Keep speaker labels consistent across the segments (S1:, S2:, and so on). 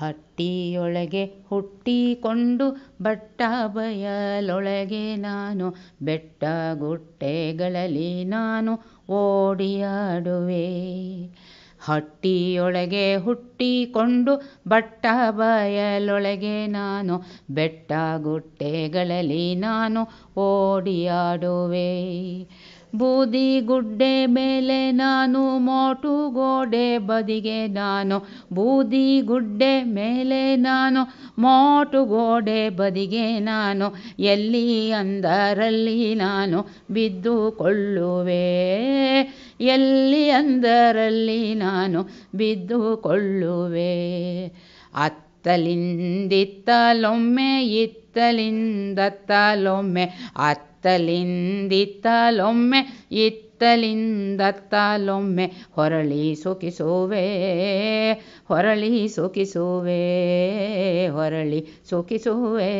S1: ಹಟ್ಟಿಯೊಳಗೆ ಹುಟ್ಟಿಕೊಂಡು but ಬಯಲೊಳಗೆ ನಾನು ಬೆಟ್ಟ ಗುಟ್ಟೆಗಳಲ್ಲಿ ನಾನು ಓಡಿಯಾಡುವೆ ಹಟ್ಟಿಯೊಳಗೆ ಹುಟ್ಟಿಕೊಂಡು ಬಟ್ಟ ಬಯಲೊಳಗೆ ನಾನು ಬೆಟ್ಟ ಗುಟ್ಟೆಗಳಲ್ಲಿ ನಾನು ಓಡಿಯಾಡುವೆ ಬೂದಿ ಗುಡ್ಡೆ ಮೇಲೆ ನಾನು ಮೋಟು ಗೋಡೆ ಬದಿಗೆ ನಾನು ಬೂದಿ ಗುಡ್ಡೆ ಮೇಲೆ ನಾನು ಮೋಟು ಗೋಡೆ ಬದಿಗೆ ನಾನು ಎಲ್ಲಿ ಅಂದರಲ್ಲಿ ನಾನು ಬಿದ್ದುಕೊಳ್ಳುವೆ ಎಲ್ಲಿ ಅಂದರಲ್ಲಿ ನಾನು ಬಿದ್ದುಕೊಳ್ಳುವೆ ಅತ್ತಲಿಂದಿತ್ತಲೊಮ್ಮೆ ಇತ್ತಲಿಂದತ್ತಲೊಮ್ಮೆ ಅತ್ತ ಇತ್ತಲಿಂದಿತ್ತಲೊಮ್ಮೆ ಇತ್ತಲಿಂದತ್ತಲೊಮ್ಮೆ ಹೊರಳಿ ಸುಖಿಸುವೆ ಹೊರಳಿ ಸುಖಿಸುವೆ ಹೊರಳಿ ಸುಖಿಸುವೆ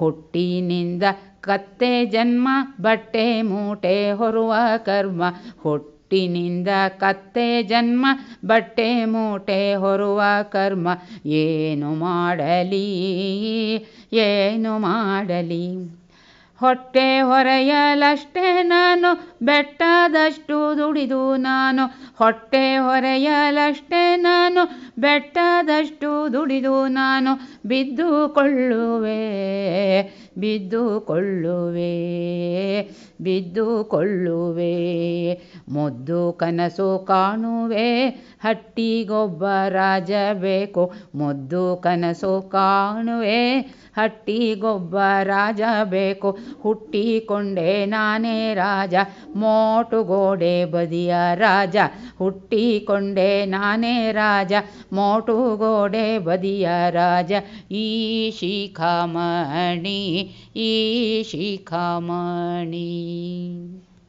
S1: ಹುಟ್ಟಿನಿಂದ ಕತ್ತೆ ಜನ್ಮ ಬಟ್ಟೆ ಮೂಟೆ ಹೊರುವ ಕರ್ಮ ಹುಟ್ಟಿನಿಂದ ಕತ್ತೆ ಜನ್ಮ ಬಟ್ಟೆ ಮೂಟೆ ಹೊರುವ ಕರ್ಮ ಏನು ಮಾಡಲಿ ಏನು ಮಾಡಲಿ ಹೊಟ್ಟೆ ಹೊರೆಯಲಷ್ಟೇ ನಾನು ಬೆಟ್ಟದಷ್ಟು ದುಡಿದು ನಾನು ಹೊಟ್ಟೆ ಹೊರೆಯಲಷ್ಟೇ ನಾನು ಬೆಟ್ಟದಷ್ಟು ದುಡಿದು ನಾನು ಬಿದ್ದುಕೊಳ್ಳುವೆ ಬಿದ್ದುಕೊಳ್ಳುವೆ ಬಿದ್ದುಕೊಳ್ಳುವೆ ಮುದ್ದು ಕನಸು ಕಾಣುವೆ ಹಟ್ಟಿಗೊಬ್ಬ ರಾಜ ಬೇಕು ಮುದ್ದು ಕನಸು ಕಾಣುವೆ ಹಟ್ಟಿಗೊಬ್ಬ ರಾಜ ಬೇಕು ಹುಟ್ಟಿಕೊಂಡೆ ನಾನೇ ರಾಜ ಮೋಟುಗೋಡೆ ಬದಿಯ ರಾಜ ಹುಟ್ಟಿಕೊಂಡೆ ನಾನೇ ರಾಜ ಮೋಟುಗೋಡೆ ಬದಿಯ ರಾಜ ಈ ಶಿಖಾಮಣಿ ಈ ಶಿಖಾಮಣಿ Amém.